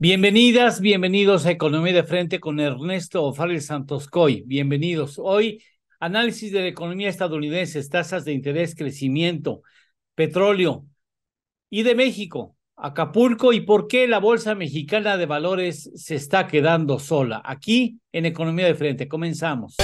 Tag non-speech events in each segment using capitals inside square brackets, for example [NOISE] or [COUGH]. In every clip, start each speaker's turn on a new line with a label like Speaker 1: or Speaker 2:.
Speaker 1: Bienvenidas, bienvenidos a Economía de Frente con Ernesto Santos Coy. Bienvenidos. Hoy, análisis de la economía estadounidense, tasas de interés, crecimiento, petróleo y de México, Acapulco y por qué la Bolsa Mexicana de Valores se está quedando sola. Aquí en Economía de Frente, comenzamos.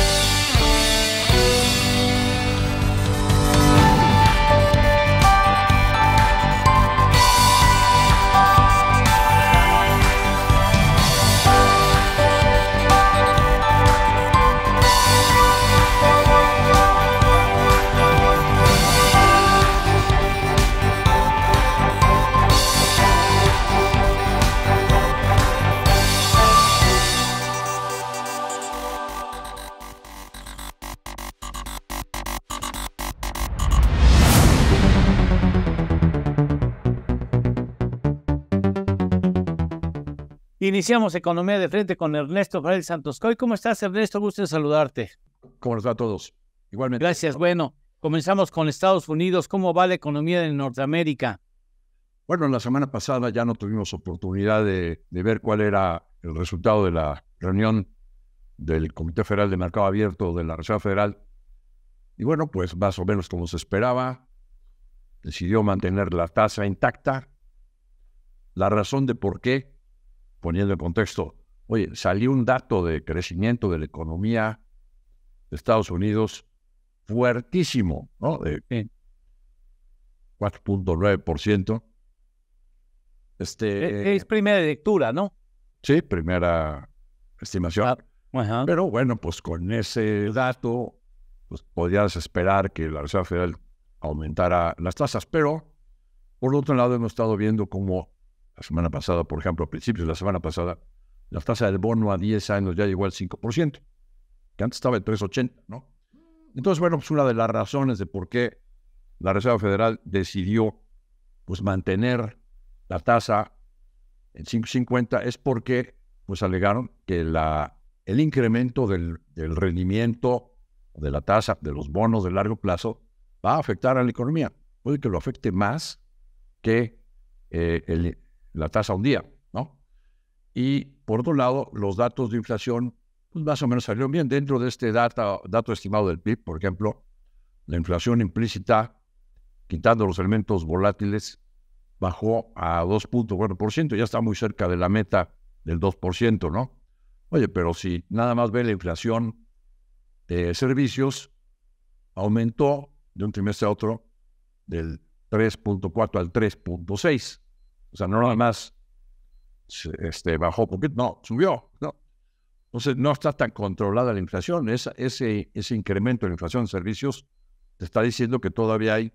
Speaker 1: Iniciamos Economía de Frente con Ernesto Fray Santos Coy. ¿Cómo estás, Ernesto? Gusto en saludarte. ¿Cómo nos a todos? Igualmente. Gracias. Bueno, comenzamos con Estados Unidos. ¿Cómo va la economía en Norteamérica?
Speaker 2: Bueno, la semana pasada ya no tuvimos oportunidad de, de ver cuál era el resultado de la reunión del Comité Federal de Mercado Abierto de la Reserva Federal. Y bueno, pues más o menos como se esperaba, decidió mantener la tasa intacta. La razón de por qué poniendo en contexto, oye, salió un dato de crecimiento de la economía de Estados Unidos fuertísimo, ¿no? De 4.9%. Este, e, eh, es, primera lectura, ¿no? Sí, primera estimación. Ah, pero bueno, pues con ese dato, pues podías esperar que la Reserva Federal aumentara las tasas, pero por otro lado hemos estado viendo como la semana pasada, por ejemplo, a principios de la semana pasada, la tasa del bono a 10 años ya llegó al 5%, que antes estaba en 3,80, ¿no? Entonces, bueno, pues una de las razones de por qué la Reserva Federal decidió pues, mantener la tasa en 5,50 es porque pues alegaron que la, el incremento del, rendimiento de la tasa de los bonos de largo plazo va a afectar a la economía. Puede que lo afecte más que eh, el, la tasa un día, ¿no? Y por otro lado, los datos de inflación pues, más o menos salieron bien dentro de este dato estimado del PIB, por ejemplo, la inflación implícita, quitando los elementos volátiles, bajó a 2.4%, ya está muy cerca de la meta del 2%, ¿no? Oye, pero si nada más ve la inflación de servicios, aumentó de un trimestre a otro del 3.4 al 3.6. O sea, no nada más este, bajó poquito, no, subió, no. Entonces, no está tan controlada la inflación. ese, ese incremento de la inflación de servicios te está diciendo que todavía hay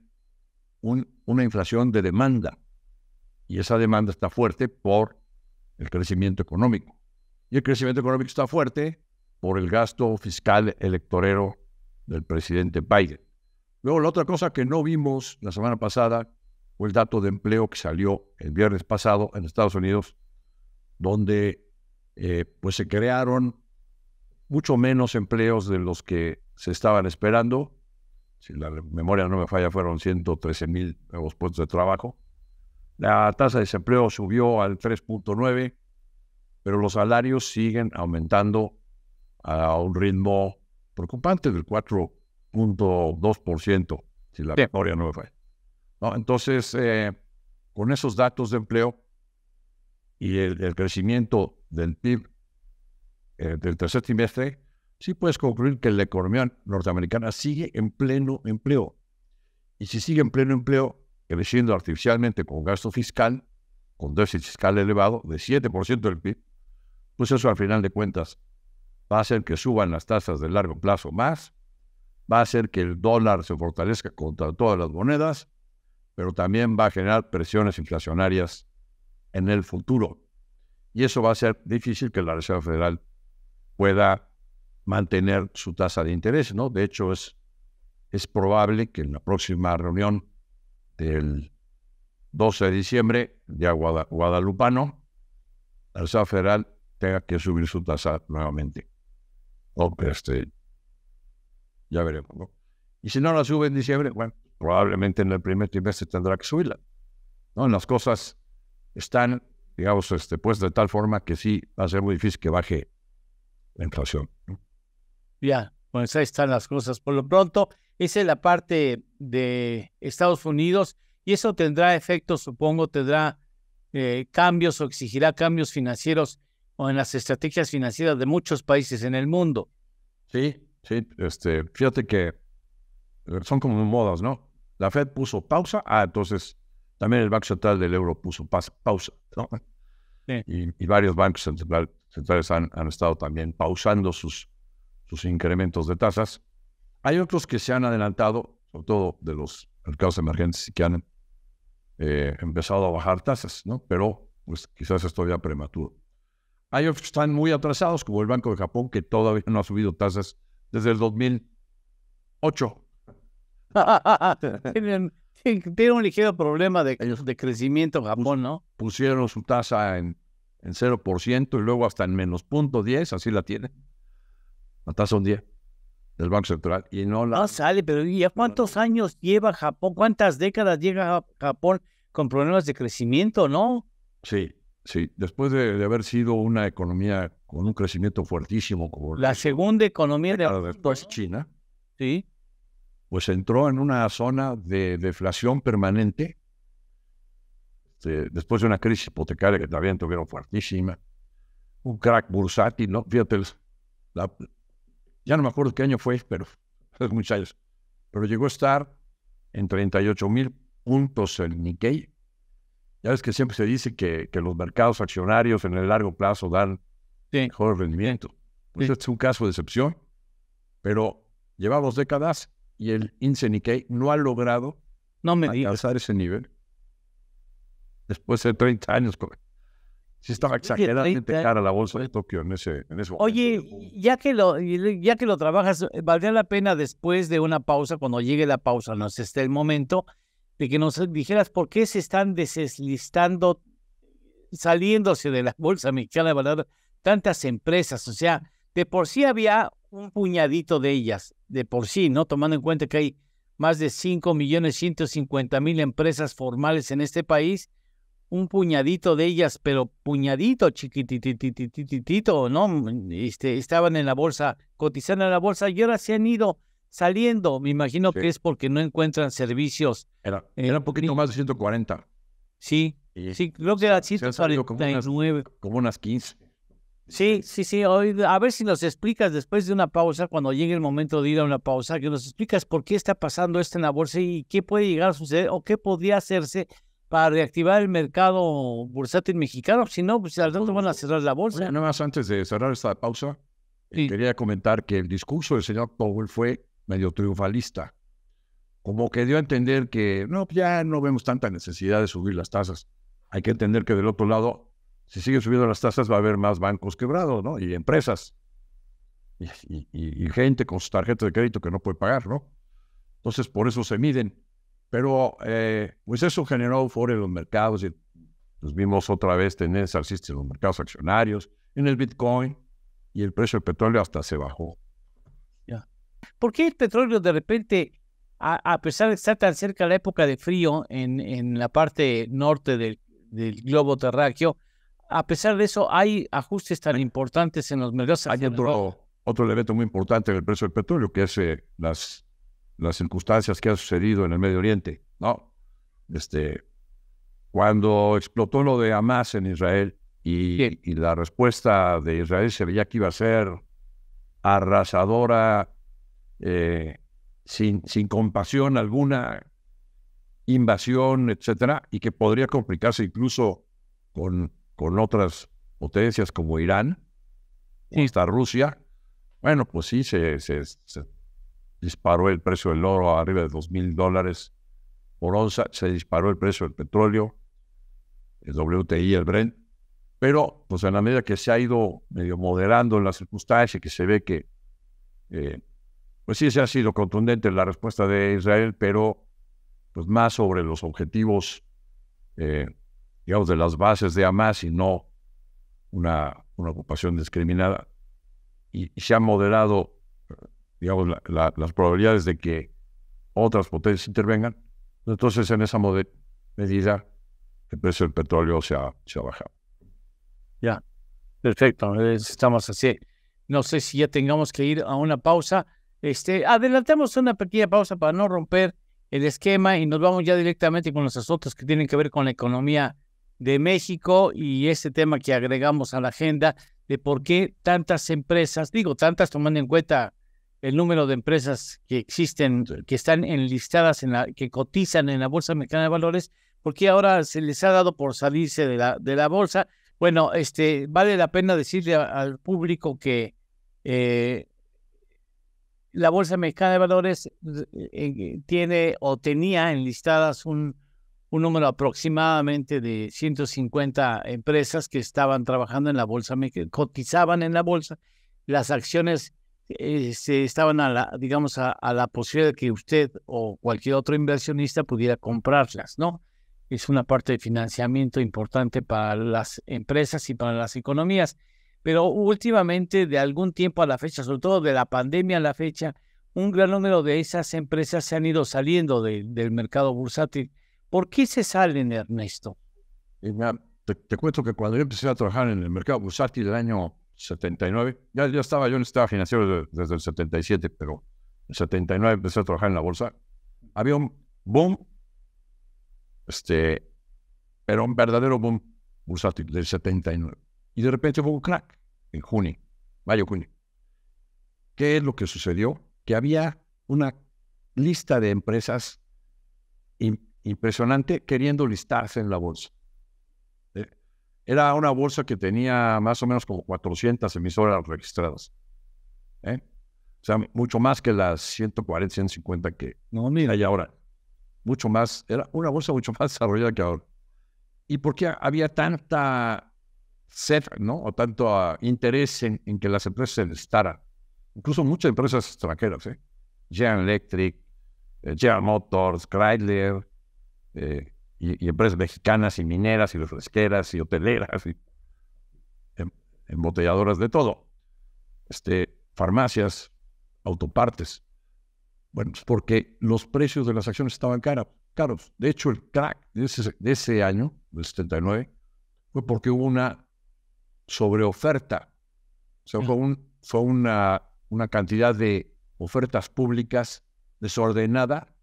Speaker 2: un, una inflación de demanda. Y esa demanda está fuerte por el crecimiento económico. Y el crecimiento económico está fuerte por el gasto fiscal electorero del presidente Biden. Luego, la otra cosa que no vimos la semana pasada, o el dato de empleo que salió el viernes pasado en Estados Unidos, donde eh, pues se crearon mucho menos empleos de los que se estaban esperando. Si la memoria no me falla, fueron 113 mil nuevos puestos de trabajo. La tasa de desempleo subió al 3.9, pero los salarios siguen aumentando a un ritmo preocupante del 4.2%, si la memoria no me falla. ¿no? Entonces, eh, con esos datos de empleo y el, crecimiento del PIB eh, del tercer trimestre, sí puedes concluir que la economía norteamericana sigue en pleno empleo. Y si sigue en pleno empleo, creciendo artificialmente con gasto fiscal, con déficit fiscal elevado de 7% del PIB, pues eso al final de cuentas va a hacer que suban las tasas de largo plazo más, va a hacer que el dólar se fortalezca contra todas las monedas, pero también va a generar presiones inflacionarias en el futuro. Y eso va a ser difícil que la Reserva Federal pueda mantener su tasa de interés, ¿no? De hecho, es, es probable que en la próxima reunión del 12 de diciembre de Guada, Guadalupano, la Reserva Federal tenga que subir su tasa nuevamente. este, ya veremos, Y si no la sube en diciembre, bueno, probablemente en el primer trimestre tendrá que subirla. ¿no? Las cosas están, digamos, este, pues de tal forma que sí va a ser muy difícil que baje la inflación.
Speaker 1: Ya, pues ahí están las cosas. Por lo pronto, esa es la parte de Estados Unidos y eso tendrá efectos, supongo, tendrá eh, cambios o exigirá cambios financieros o en las estrategias financieras de muchos países en el mundo.
Speaker 2: Sí, sí, este, fíjate que eh, son como modas, ¿no? la Fed puso pausa, ah, entonces también el Banco Central del Euro puso pausa, ¿no? y, varios bancos centrales han, estado también pausando sus, sus incrementos de tasas. Hay otros que se han adelantado, sobre todo de los mercados emergentes que han eh, empezado a bajar tasas, ¿no? Pero pues quizás es todavía prematuro. Hay otros que están muy atrasados, como el Banco de Japón, que todavía no ha subido tasas desde el 2008. [LAUGHS] tienen, un ligero problema de, de crecimiento Japón, ¿no? Pusieron su tasa en, en 0% y luego hasta en menos punto 10, así la tiene, La tasa un 10 del Banco Central. Y no la... Ah, sale, pero ¿y a cuántos años lleva Japón? ¿Cuántas décadas llega Japón con problemas de crecimiento, no? Sí, sí. Después de, haber sido una economía con un crecimiento fuertísimo como... La segunda economía de... Después China. Sí pues entró en una zona de deflación permanente, este, después de una crisis hipotecaria que también tuvieron fuertísima, un crack bursátil, ¿no? Fíjate, ya no me acuerdo qué año fue, pero [LAUGHS] hace muchos años, pero llegó a estar en 38 mil puntos el Nikkei. Ya ves que siempre se dice que, los mercados accionarios en el largo plazo dan mejor rendimiento. Pues este es un caso de excepción, pero llevamos décadas y el Inse no ha logrado no me alcanzar ese nivel. Después de 30 años, Sí estaba exageradamente cara la bolsa de Tokio en ese, en ese momento.
Speaker 1: Oye, ya que, lo, ya que lo trabajas, valdría la pena después de una pausa, cuando llegue la pausa, no sé, esté el momento, de que nos dijeras por qué se están deslistando, saliéndose de la bolsa mexicana de valor tantas empresas. O sea, de por sí había un puñadito de ellas, de por sí, ¿no? Tomando en cuenta que hay más de 5.150.000 empresas formales en este país, un puñadito de ellas, pero puñadito, chiquitititititito, ¿no? Este, estaban en la bolsa, cotizando en la bolsa y ahora se han ido saliendo. Me imagino que es porque no encuentran servicios. Era, eh, un poquito más de 140. Sí, sí, creo que era 149. Como
Speaker 2: unas, como unas 15.
Speaker 1: Sí, sí, sí. Hoy, a ver si nos explicas después de una pausa, cuando llegue el momento de ir a una pausa, que nos explicas por qué está pasando esto en la bolsa y qué puede llegar a suceder o qué podría hacerse para reactivar el mercado bursátil mexicano. Si no, pues
Speaker 2: al rato van a cerrar la bolsa. Nada más antes de cerrar esta pausa, eh, quería comentar que el discurso del señor Powell fue medio triunfalista. Como que dio a entender que no, ya no vemos tanta necesidad de subir las tasas. Hay que entender que del otro lado si siguen subiendo las tasas va a haber más bancos quebrados, ¿no? Y empresas. Y, gente con su tarjeta de crédito que no puede pagar, ¿no? Entonces, por eso se miden. Pero, eh, pues eso generó euforia en los mercados y nos vimos otra vez tener salsistas en los mercados accionarios, en el Bitcoin y el precio del petróleo hasta se bajó.
Speaker 1: Ya. ¿Por qué el petróleo de repente, a, pesar de estar tan cerca de la época de frío en, en la parte norte del, del globo terráqueo, a
Speaker 2: pesar de eso, hay ajustes tan importantes en los mercados. Hay otro, elemento muy importante en el precio del petróleo, que es eh, las, las circunstancias que han sucedido en el Medio Oriente. ¿no? Este, cuando explotó lo de Hamas en Israel y, la respuesta de Israel se veía que iba a ser arrasadora, eh, sin, sin compasión alguna, invasión, etcétera, y que podría complicarse incluso con con otras potencias como Irán, y hasta Rusia, bueno, pues sí, se, disparó el precio del oro arriba de dos mil dólares por onza, se disparó el precio del petróleo, el WTI, el Brent, pero pues en la medida que se ha ido medio moderando en las circunstancias, que se ve que, eh, pues sí, se ha sido contundente la respuesta de Israel, pero pues más sobre los objetivos eh, digamos, de las bases de Hamas y no una, una ocupación discriminada. Y, se han moderado, digamos, las probabilidades de que otras potencias intervengan. Entonces, en esa medida, el precio del petróleo se ha, bajado.
Speaker 1: Ya, perfecto, estamos así. No sé si ya tengamos que ir a una pausa. Este, adelantamos una pequeña pausa para no romper el esquema y nos vamos ya directamente con los asuntos que tienen que ver con la economía de México y ese tema que agregamos a la agenda de por qué tantas empresas, digo tantas tomando en cuenta el número de empresas que existen, que están enlistadas, en la, que cotizan en la Bolsa Mexicana de Valores, por qué ahora se les ha dado por salirse de la, de la bolsa. Bueno, este, vale la pena decirle al público que eh, la Bolsa Mexicana de Valores eh, eh, tiene o tenía enlistadas un un número aproximadamente de 150 empresas que estaban trabajando en la bolsa, que cotizaban en la bolsa. Las acciones eh, estaban a la, digamos, a, la posibilidad de que usted o cualquier otro inversionista pudiera comprarlas, ¿no? Es una parte de financiamiento importante para las empresas y para las economías. Pero últimamente, de algún tiempo a la fecha, sobre todo de la pandemia a la fecha, un gran número de esas empresas se han ido saliendo del mercado bursátil
Speaker 2: ¿Por qué se salen,
Speaker 1: Ernesto?
Speaker 2: te, cuento que cuando yo empecé a trabajar en el mercado bursátil del año 79, ya, ya estaba yo en financiero desde el 77, pero en el 79 empecé a trabajar en la bolsa. Había un boom, este, pero un verdadero boom bursátil del 79. Y de repente hubo un crack en junio, mayo, junio. ¿Qué es lo que sucedió? Que había una lista de empresas impresionante queriendo listarse en la bolsa. ¿eh? era una bolsa que tenía más o menos como 400 emisoras registradas. ¿eh? O sea, mucho más que las 140, 150 que no, mira. hay ahora. Mucho más, era una bolsa mucho más desarrollada que ahora. ¿Y por qué había tanta sed, ¿no? O tanto ah, interés en, que las empresas se listaran. Incluso muchas empresas extranjeras, ¿eh? General Electric, eh, General Motors, Chrysler, eh, y, empresas mexicanas y mineras y refresqueras y hoteleras y em, embotelladoras de todo, este, farmacias, autopartes. Bueno, pues, porque los precios de las acciones estaban caros. caros. De hecho, el crack de ese, año, del 79, fue porque hubo una sobreoferta. O sea, fue, un, fue una, una cantidad de ofertas públicas desordenada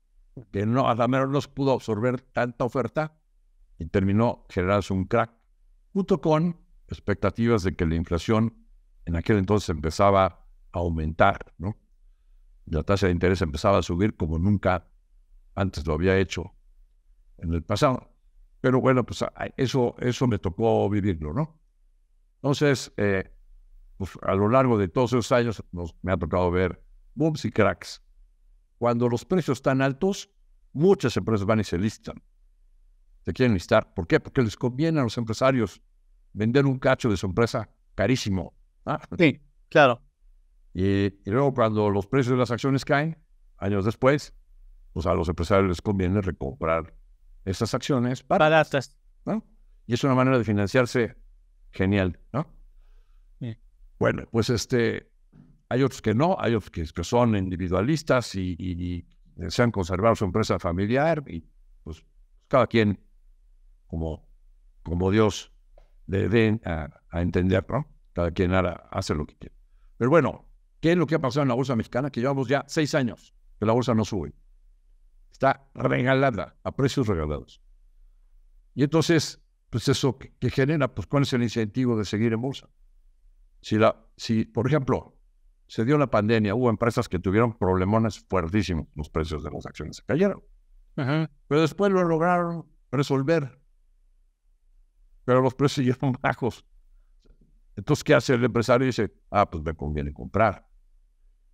Speaker 2: que no, a lo menos no pudo absorber tanta oferta y terminó generándose un crack, junto con expectativas de que la inflación en aquel entonces empezaba a aumentar, ¿no? La tasa de interés empezaba a subir como nunca antes lo había hecho en el pasado. Pero bueno, pues eso, eso me tocó vivirlo, ¿no? Entonces, eh, pues, a lo largo de todos esos años nos, me ha tocado ver booms y cracks cuando los precios están altos, muchas empresas van y se listan. Se quieren listar. ¿Por qué? Porque les conviene a los empresarios vender un cacho de su empresa carísimo. Sí, claro. Y, luego cuando los precios de las acciones caen, años después, pues a los empresarios les conviene recomprar esas acciones Para ¿no? Y es una manera de financiarse genial, ¿no? Bueno, pues este, hay otros que no, hay otros que, que son individualistas y, desean conservar su empresa familiar y pues cada quien como, como Dios le dé a, entender, ¿no? Cada quien ahora hace lo que quiere. Pero bueno, ¿qué es lo que ha pasado en la bolsa mexicana? Que llevamos ya seis años que la bolsa no sube. Está regalada, a precios regalados. Y entonces, pues eso que, que genera, pues cuál es el incentivo de seguir en bolsa. Si, la, si por ejemplo, se dio la pandemia, hubo empresas que tuvieron problemones fuertísimos, los precios de las acciones se cayeron. Pero después lo lograron resolver. Pero los precios siguieron [LAUGHS] bajos. Entonces, ¿qué hace el empresario? Dice, ah, pues me conviene comprar.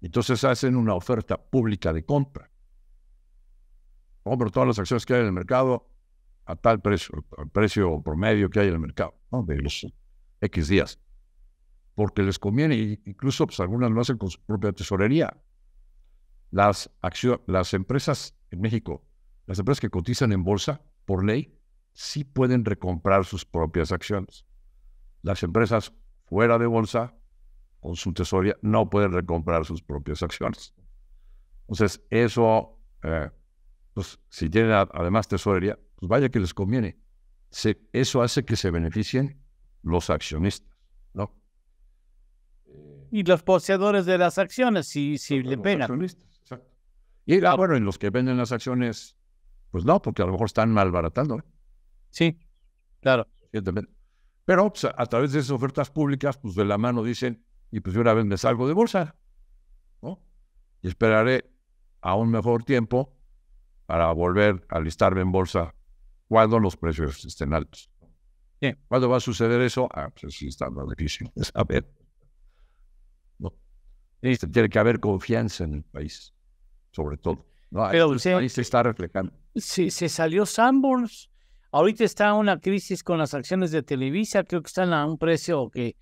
Speaker 2: Entonces hacen una oferta pública de compra. Compro todas las acciones que hay en el mercado a tal precio, al precio promedio que hay en el mercado, de los X días porque les conviene, incluso pues, algunas lo hacen con su propia tesorería. Las, las empresas en México, las empresas que cotizan en bolsa, por ley, sí pueden recomprar sus propias acciones. Las empresas fuera de bolsa, con su tesorería, no pueden recomprar sus propias acciones. Entonces, eso, eh, pues, si tienen además tesorería, pues vaya que les conviene. eso hace que se beneficien los accionistas.
Speaker 1: Y los poseedores de las acciones, si, si le pegan.
Speaker 2: Y ah, bueno, en los que venden las acciones, pues no, porque a lo mejor están malbaratando. baratando. ¿eh? Sí, claro. Pero pues, a través de esas ofertas públicas, pues de la mano dicen, y pues yo una vez me salgo de bolsa, ¿no? Y esperaré a un mejor tiempo para volver a listarme en bolsa cuando los precios estén altos. Sí. ¿Cuándo va a suceder eso? Ah, pues sí, está más difícil. A ver. Este, tiene que haber confianza en el país, sobre todo. Pero, se, ahí se está reflejando.
Speaker 1: Se, se salió Sanborns. Ahorita está una crisis con las acciones de Televisa. Creo que están a un precio que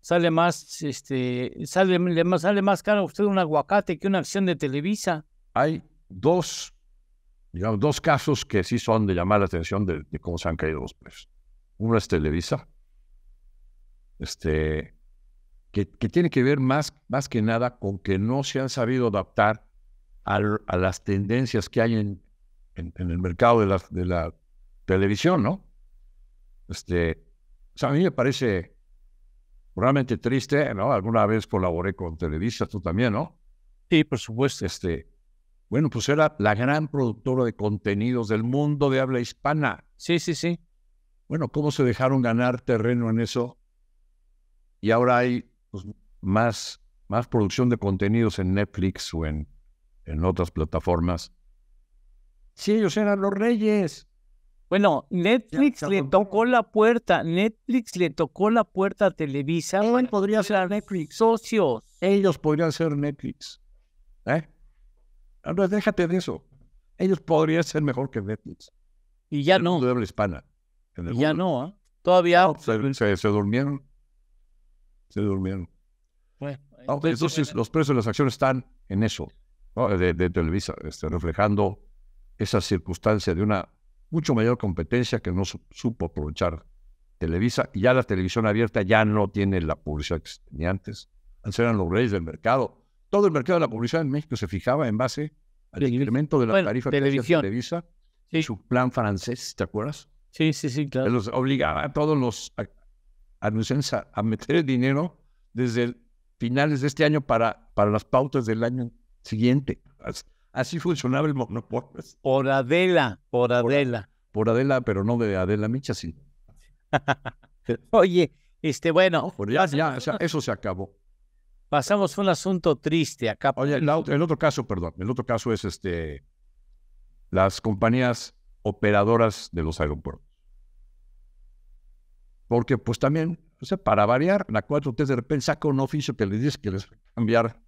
Speaker 1: sale más, este, sale, más, sale más caro a usted un aguacate
Speaker 2: que una acción de Televisa. Hay dos, digamos, dos casos que sí son de llamar la atención de, de cómo se han caído los precios. Uno es Televisa. Este, que, tiene que ver más, más que nada con que no se han sabido adaptar a, las tendencias que hay en, en, el mercado de la, televisión, ¿no? Este, a mí me parece realmente triste, ¿no? Alguna vez colaboré con Televisa, tú también, ¿no? Sí, por supuesto. Este, bueno, pues era la gran productora de contenidos del mundo de habla hispana. Sí, sí, sí. Bueno, ¿cómo se dejaron ganar terreno en eso? Y ahora hay pues, más, más producción de contenidos en Netflix o en, en otras plataformas. si ellos eran los reyes.
Speaker 1: Bueno, Netflix le tocó la puerta. Netflix le tocó la puerta
Speaker 2: a Televisa. Él podría ser Netflix. Socios. Ellos podrían ser Netflix. ¿Eh? déjate de eso. Ellos podrían ser mejor que Netflix. Y ya no. hispana. ya no, ¿eh? Todavía. se durmieron se durmieron. entonces, los precios de las acciones están en eso, de, Televisa, este, reflejando esa circunstancia de una mucho mayor competencia que no supo aprovechar Televisa. Y ya la televisión abierta ya no tiene la publicidad que tenía antes. Antes eran los reyes del mercado. Todo el mercado de la publicidad en México se fijaba en base al incremento de la tarifa televisión. Televisa. Su plan francés, ¿te acuerdas? Sí, sí, sí, claro. Los obligaba a todos los anuncian a, meter el dinero desde finales de este año para, para las pautas del año siguiente. Así, funcionaba el monopolio. Por Adela, por Adela. Por, Adela, pero no de Adela Micha, sí. [LAUGHS] Oye, este, bueno. ya, ya, eso se acabó. Pasamos a un asunto triste acá. Oye, el, el otro caso, perdón, el otro caso es este las compañías operadoras de los aeropuertos porque pues también, o sea, para variar, la cuatro t de repente saca un oficio que le dice que les va a cambiar.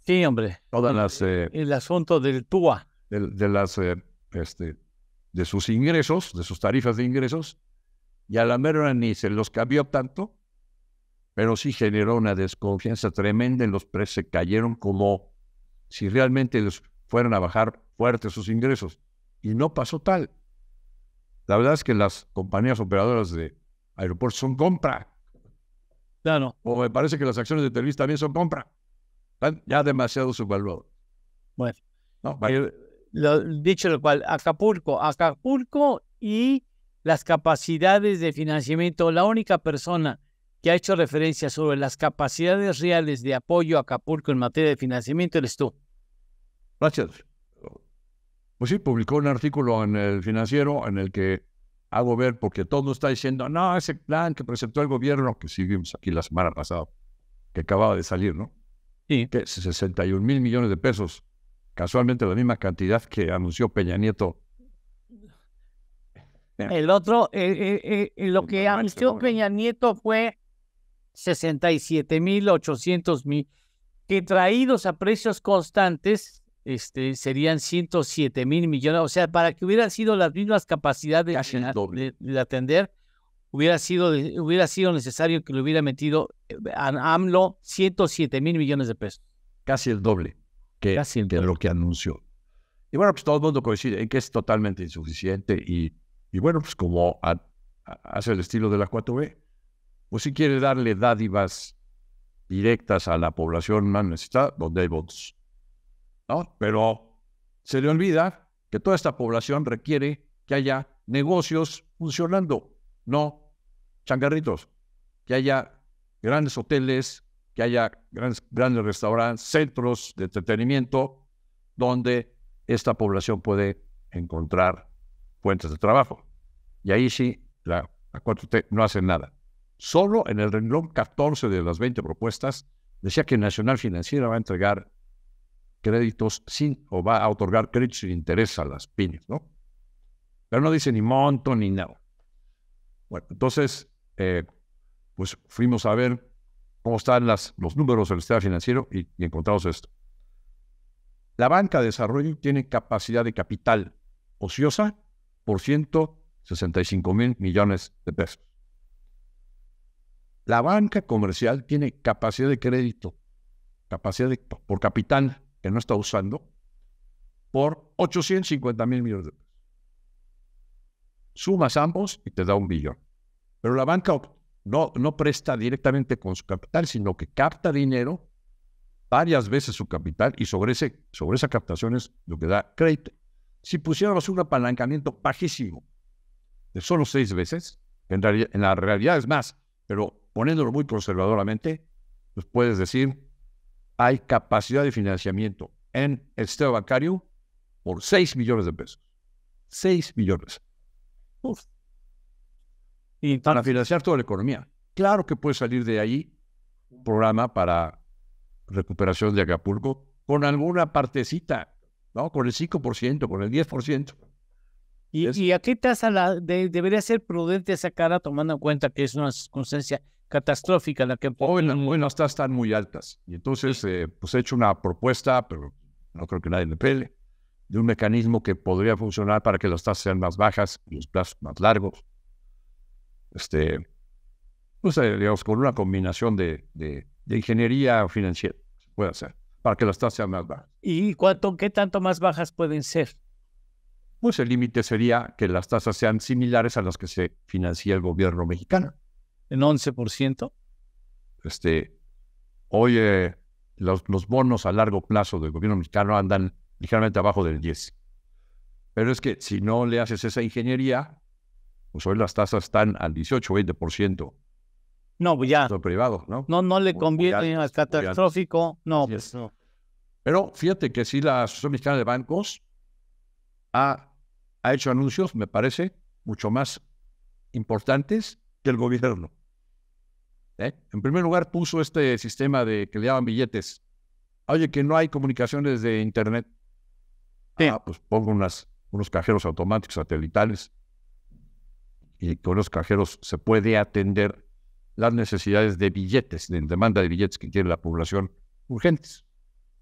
Speaker 2: Sí, hombre. Todas las... Eh, el asunto del TUA. De, las... Eh, este, de sus ingresos, de sus tarifas de ingresos, y a la mera ni se los cambió tanto, pero sí generó una desconfianza tremenda en los precios, se cayeron como si realmente fueran a bajar fuerte sus ingresos. Y no pasó tal. La verdad es que las compañías operadoras de Aeropuertos son compra. no. O me parece que las acciones de Televisa también son compra. Están ya demasiado subvaluados. Bueno. dicho lo cual, Acapulco, Acapulco
Speaker 1: y las capacidades de financiamiento. La única persona que ha hecho referencia sobre las capacidades reales de apoyo a Acapulco en materia de financiamiento eres tú.
Speaker 2: Gracias. Pues sí, publicó un artículo en el financiero en el que hago ver, porque todo está diciendo, no, ese plan que presentó el gobierno, que vimos aquí la semana pasada, que acababa de salir, ¿no? Y Que 61 mil millones de pesos, casualmente la misma cantidad que anunció Peña Nieto.
Speaker 1: El otro, eh, eh, eh, lo que anunció Peña Nieto fue 67 mil 800 mil, que traídos a precios constantes este, serían 107 mil millones. O sea, para que hubieran sido las mismas capacidades de, atender, hubiera sido, hubiera sido necesario que le hubiera metido eh, a AMLO 107 mil millones de pesos. Casi el
Speaker 2: doble que, lo que anunció. Y bueno, pues todo el mundo coincide en que es totalmente insuficiente y, bueno, pues como hace el estilo de la 4B, pues si quiere darle dádivas directas a la población más necesitada, donde hay votos. Pero se le olvida que toda esta población requiere que haya negocios funcionando, no changarritos, que haya grandes hoteles, que haya grandes, restaurantes, centros de entretenimiento, donde esta población puede encontrar fuentes de trabajo. Y ahí sí, la, la 4T no hace nada. Solo en el renglón 14 de las 20 propuestas decía que Nacional Financiera va a entregar créditos sin, o va a otorgar créditos sin interés a las pymes, ¿no? Pero no dice ni monto ni nada. Bueno, entonces, eh, pues fuimos a ver cómo están los números del Estado financiero y, encontramos esto. La banca de desarrollo tiene capacidad de capital ociosa por 165 mil millones de pesos. La banca comercial tiene capacidad de crédito, capacidad por capital no está usando, por 850 mil millones de Sumas ambos y te da un billón. Pero la banca no, no presta directamente con su capital, sino que capta dinero varias veces su capital y sobre, ese, sobre esa captación es lo que da crédito. Si pusiéramos un apalancamiento bajísimo de solo seis veces, en, en la realidad es más, pero poniéndolo muy conservadoramente, pues puedes decir hay capacidad de financiamiento en el sistema bancario por 6 millones de pesos. 6 millones. Y para financiar toda la economía. Claro que puede salir de ahí un programa para recuperación de Acapulco con alguna partecita, ¿no? Con el 5%, con el 10%. Y, y a
Speaker 1: qué la debería ser prudente esa cara tomando en cuenta que es una circunstancia catastrófica
Speaker 2: en la que... Hoy, las tasas están muy altas y entonces eh, pues he hecho una propuesta, pero no creo que nadie me pele, de un mecanismo que podría funcionar para que las tasas sean más bajas los plazos más largos. Este, pues, eh, digamos, con una combinación de, de, de ingeniería financiera, se puede hacer, para que las tasas sean más bajas. ¿Y cuánto,
Speaker 1: qué tanto más bajas pueden ser?
Speaker 2: Pues el límite sería que las tasas sean similares a las que se financia el gobierno mexicano en 11%? Este, hoy los, bonos a largo plazo del gobierno mexicano andan ligeramente abajo del 10. Pero es que si no le haces esa ingeniería, pues hoy las tasas están al 18 20%. No, pues ya. privado, ¿no? No, no le conviene, pues es catastrófico. No, Pero fíjate que sí, la Asociación Mexicana de Bancos ha, ha hecho anuncios, me parece, mucho más importantes que el gobierno. ¿eh? En primer lugar, puso este sistema de que le daban billetes. Oye, que no hay comunicaciones de Internet. Ah, pues pongo unas, unos cajeros automáticos satelitales y con los cajeros se puede atender las necesidades de billetes, de demanda de billetes que tiene la población
Speaker 1: urgentes.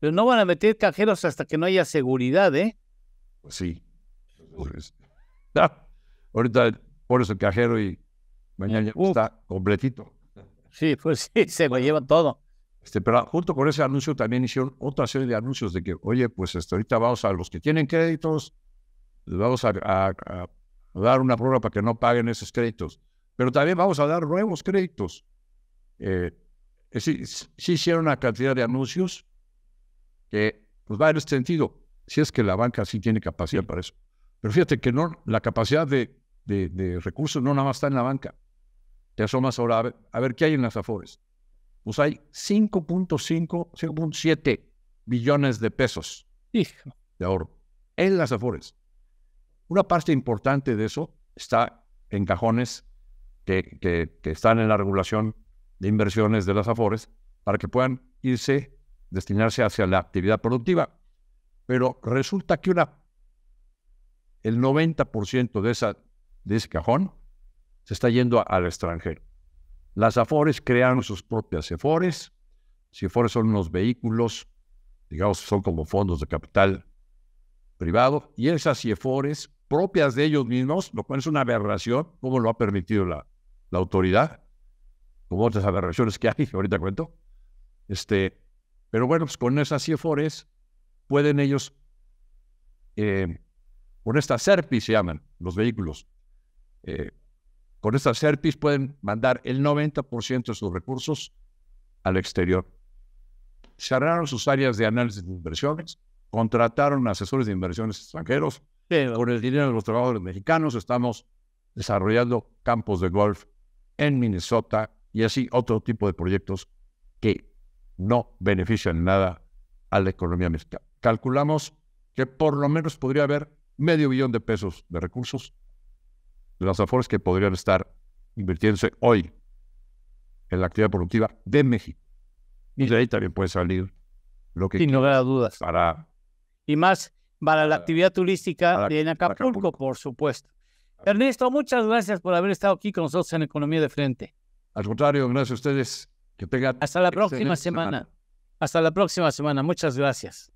Speaker 1: Pero no van a meter cajeros hasta que no haya seguridad, ¿eh?
Speaker 2: Pues sí. [LAUGHS] Ah, ahorita pones el cajero y mañana está completito. Sí, pues sí, se lo llevan todo. Este, pero junto con ese anuncio también hicieron otra serie de anuncios de que, oye, pues hasta este, ahorita vamos a los que tienen créditos, les vamos a, dar una prueba para que no paguen esos créditos. Pero también vamos a dar nuevos créditos. Eh, sí, hicieron una cantidad de anuncios que pues, va en este sentido, si es que la banca sí tiene capacidad para eso. Pero fíjate que no, la capacidad de recursos no nada más está en la banca te asomas ahora a ver, qué hay en las Afores. Pues hay 5.5, 5.7 billones de pesos de ahorro en las Afores. Una parte importante de eso está en cajones que, están en la regulación de inversiones de las Afores para que puedan irse, destinarse hacia la actividad productiva. Pero resulta que el 90% de, esa, de ese cajón se está yendo al extranjero. Las AFORES crearon sus propias si AFORES son unos vehículos, digamos, son como fondos de capital privado, y esas AFORES propias de ellos mismos, lo cual es una aberración, como lo ha permitido la, autoridad, como otras aberraciones que hay, [LAUGHS] ahorita cuento. Este, pero bueno, pues con esas AFORES pueden ellos, eh, con estas SERPI se llaman los vehículos, eh, con estas SERPIs pueden mandar el 90% de sus recursos al exterior. Cerraron sus áreas de análisis de inversiones, contrataron asesores de inversiones extranjeros. Con el dinero de los trabajadores mexicanos estamos desarrollando campos de golf en Minnesota y así otro tipo de proyectos que no benefician nada a la economía mexicana. Calculamos que por lo menos podría haber medio billón de pesos de recursos de las afores que podrían estar invirtiéndose hoy en la actividad productiva de México. Y de ahí también puede salir lo que... Sin lugar a dudas.
Speaker 1: Para, y más para la actividad turística de en Acapulco, por supuesto. Ernesto, muchas gracias por haber estado aquí con nosotros en Economía de Frente. Al contrario, gracias a ustedes. Que tengan... Hasta la próxima semana. Hasta la próxima semana. Muchas gracias.